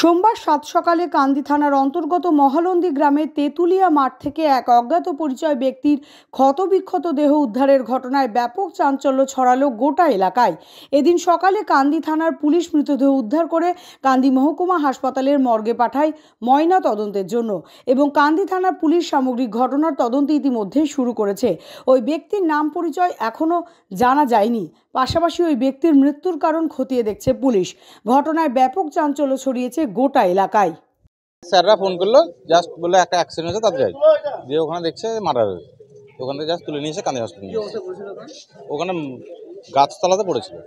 সোমবার সাত সকালে কান্দি থানার অন্তর্গত মহালন্দি গ্রামে তেঁতুলিয়া মাঠ থেকে এক অজ্ঞাত পরিচয় ব্যক্তির ক্ষতবিক্ষত দেহ উদ্ধারের ঘটনায় ব্যাপক চাঞ্চল্য ছড়ালো গোটা এলাকায় এদিন সকালে কান্দি থানার পুলিশ মৃতদেহ উদ্ধার করে কান্দি মহকুমা হাসপাতালের মর্গে পাঠায় ময়না তদন্তের জন্য এবং কান্দি থানার পুলিশ সামগ্রিক ঘটনার তদন্ত ইতিমধ্যেই শুরু করেছে ওই ব্যক্তির নাম পরিচয় এখনও জানা যায়নি পাশাপাশি ওই ব্যক্তির মৃত্যুর কারণ খতিয়ে দেখছে পুলিশ ঘটনায় ব্যাপক চাঞ্চল্য ছড়িয়েছে গোটা এলাকায় স্যাররা ফোন করলো জাস্ট বলে একটা অ্যাক্সিডেন্ট হয়েছে তাদের দিয়ে ওখানে দেখছে মারা যাবে ওখানে জাস্ট তুলে নিয়েছে কান্দি হসপিটাল ওখানে গাছতলাতে পড়েছিল